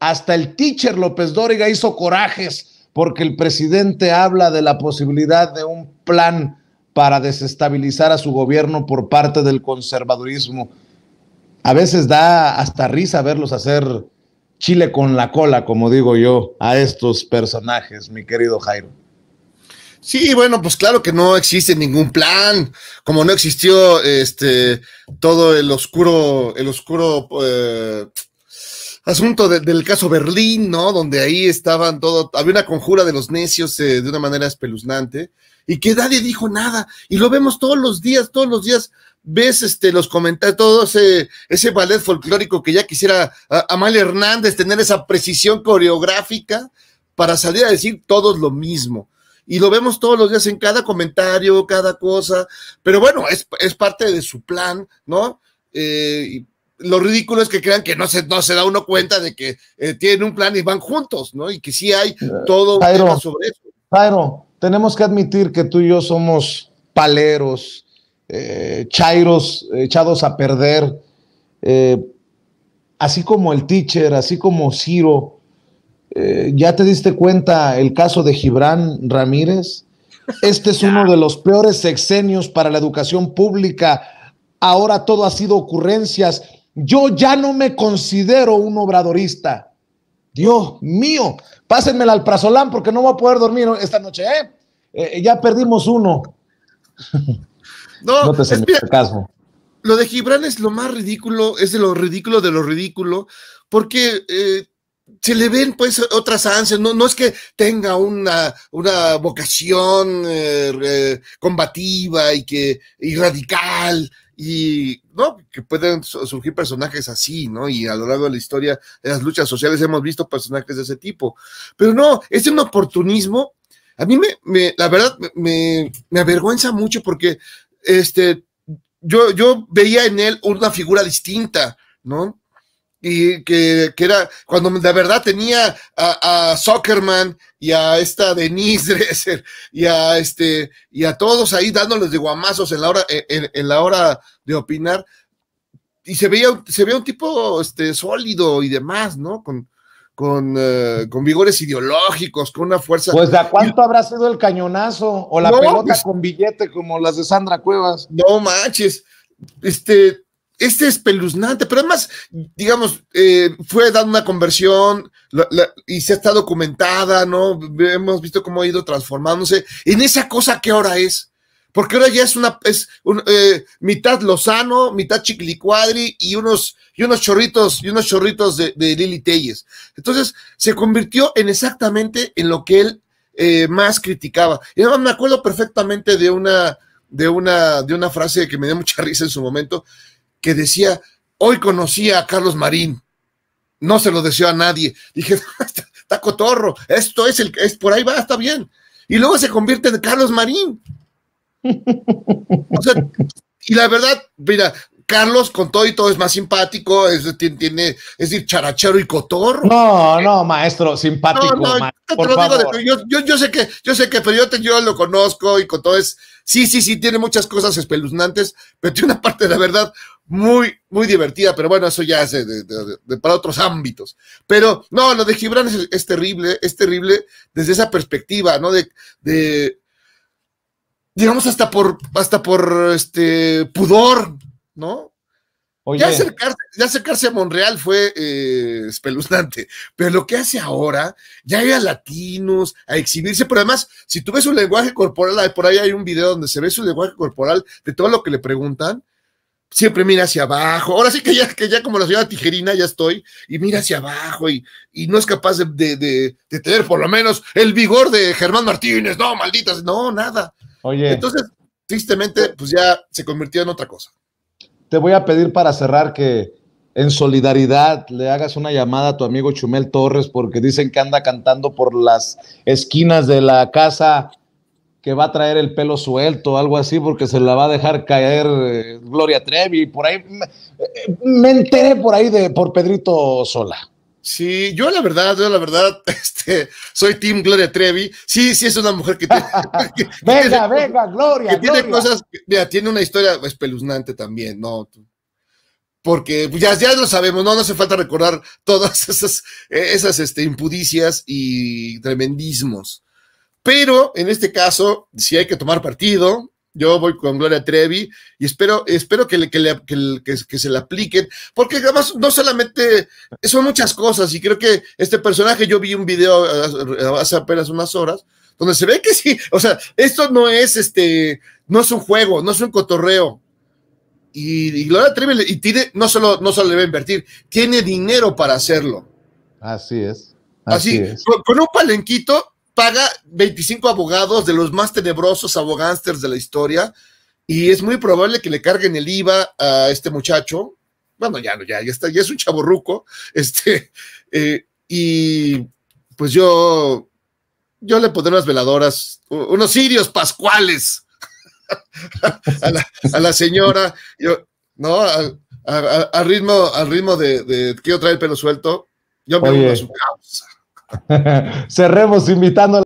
hasta el teacher López Dóriga hizo corajes porque el presidente habla de la posibilidad de un plan para desestabilizar a su gobierno por parte del conservadurismo. A veces da hasta risa verlos hacer chile con la cola, como digo yo, a estos personajes, mi querido Jairo. Sí, bueno, pues claro que no existe ningún plan, como no existió este todo el oscuro, el oscuro eh, asunto del caso Berlín, ¿no? Donde ahí estaban todo, había una conjura de los necios eh, de una manera espeluznante y que nadie dijo nada y lo vemos todos los días, todos los días ves este los comentarios, todo ese, ballet folclórico que ya quisiera Amalia Hernández tener esa precisión coreográfica para salir a decir todos lo mismo. Y lo vemos todos los días en cada comentario, cada cosa, pero bueno, es, es parte de su plan, ¿no? Eh, lo ridículo es que crean que no se, no se da uno cuenta de que eh, tienen un plan y van juntos, ¿no? Y que sí hay eh, todo un sobre eso. Pero tenemos que admitir que tú y yo somos paleros, eh, chairos echados a perder, así como el teacher, así como Ciro. ¿Ya te diste cuenta el caso de Gibran Ramírez? Este es uno de los peores sexenios para la educación pública. Ahora todo ha sido ocurrencias yo ya no me considero un obradorista. Dios mío, pásenmela al prazolán porque no voy a poder dormir esta noche. ¿eh? eh ya perdimos uno. No, te es bien, Lo de Gibran es lo más ridículo, es de lo ridículo de lo ridículo, porque eh, se le ven pues otras ansias, no, no es que tenga una, vocación eh, combativa y, que, y radical y no que pueden surgir personajes así, ¿no? Y a lo largo de la historia de las luchas sociales hemos visto personajes de ese tipo. Pero no, es un oportunismo. A mí me, me la verdad, me, avergüenza mucho porque este, yo, yo veía en él una figura distinta, ¿no? y que, que, era cuando de verdad tenía a, a Zuckerman y a esta Denise Dresser y a este y a todos ahí dándoles de guamazos en la hora, e, e, en, la hora de opinar. Y se veía, se veía un tipo este, sólido y demás, ¿no? Con, con, eh, con, vigores ideológicos, con una fuerza. Pues, ¿de cuánto habrá sido el cañonazo o la pelota pues, con billete como las de Sandra Cuevas? No manches. Este, este es espeluznante, pero además, digamos, eh, fue dando una conversión y se está documentada, ¿no? Hemos visto cómo ha ido transformándose en esa cosa que ahora es. Porque ahora ya es una, es un, eh, mitad Lozano, mitad Chiquilicuadri y unos, y unos chorritos, y unos chorritos de, Lili Telles. Entonces, se convirtió en exactamente en lo que él eh, más criticaba. Y además me acuerdo perfectamente de una, de una, de una frase que me dio mucha risa en su momento, que decía, hoy conocía a Carlos Marín, no se lo deseó a nadie. Dije, está, cotorro, esto es el que es por ahí va, está bien. Y luego se convierte en Carlos Marín. O sea, y la verdad, mira, Carlos, con todo y todo, es más simpático, es, tiene, es decir, charachero y cotorro. No, no, maestro, simpático. No, yo, lo Digo yo, yo, sé que, yo sé que, pero yo, lo conozco y con todo es. Sí, sí, sí, tiene muchas cosas espeluznantes, pero tiene una parte, la verdad, muy, muy divertida, pero bueno, eso ya es para otros ámbitos. Pero no, lo de Gibran es, terrible, es terrible desde esa perspectiva, ¿no? De. de digamos hasta por hasta por este pudor ¿no? Ya, acercarse, a Monreal fue eh, espeluznante, pero lo que hace ahora, ya ir a latinos a exhibirse, pero además, si tú ves su lenguaje corporal, por ahí hay un video donde se ve su lenguaje corporal de todo lo que le preguntan, siempre mira hacia abajo. Ahora sí que ya, que ya como la señora tijerina ya estoy, y mira hacia abajo, y, y no es capaz de, tener por lo menos el vigor de Germán Martínez, no, malditas, no, nada. Oye. Entonces, tristemente, pues ya se convirtió en otra cosa te voy a pedir para cerrar que en solidaridad le hagas una llamada a tu amigo Chumel Torres porque dicen que anda cantando por las esquinas de la casa que va a traer el pelo suelto, algo así, porque se la va a dejar caer eh, Gloria Trevi, por ahí. Me, eh, me enteré por ahí de por Pedrito Sola. Sí, yo la verdad, yo la verdad, este, soy Team Gloria Trevi. Sí, sí, es una mujer que tiene. venga, venga, Gloria. tiene cosas. Mira, tiene una historia espeluznante también, ¿no? Porque ya, ya lo sabemos, ¿no? No hace falta recordar todas esas, esas este, impudicias y tremendismos. Pero en este caso, si hay que tomar partido, yo voy con Gloria Trevi y espero, espero que, que, se le apliquen, porque además no solamente son muchas cosas y creo que este personaje, yo vi un video hace apenas unas horas donde se ve que sí, o sea, esto no es este, no es un juego, no es un cotorreo. Y, Gloria Trevi y tiene, no solo, no solo le va a invertir, tiene dinero para hacerlo. Así es. Así, con un palenquito paga 25 abogados de los más tenebrosos abogánsters de la historia y es muy probable que le carguen el IVA a este muchacho. Bueno, ya, ya, ya está, ya es un chaborruco. Este, eh, y pues yo, yo le pondré unas veladoras, unos sirios pascuales a, la, señora, yo, ¿no? Al, ritmo, al ritmo de, de, quiero traer el pelo suelto, yo me uno a su causa. Cerremos invitando